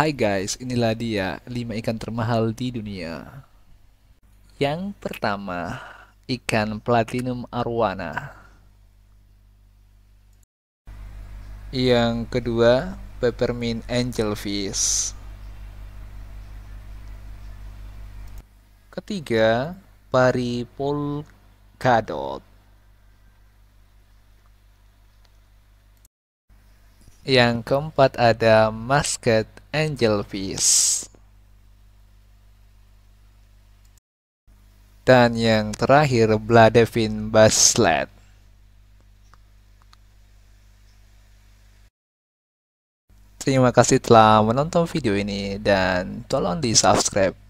Hai guys, inilah dia 5 ikan termahal di dunia. Yang pertama, ikan platinum arwana. Yang kedua, peppermint angelfish. Ketiga, pari polkadot. Yang keempat ada musket Angel Fish. Dan yang terakhir, bladefin baslet. Terima kasih telah menonton video ini dan tolong di subscribe.